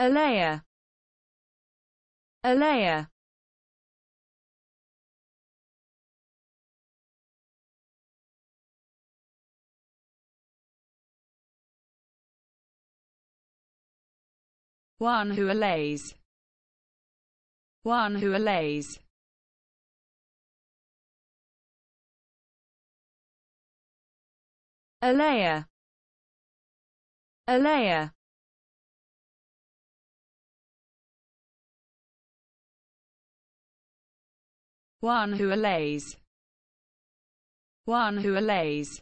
a layer a layer one who allays one who allays a layer a layer One who allays. One who allays.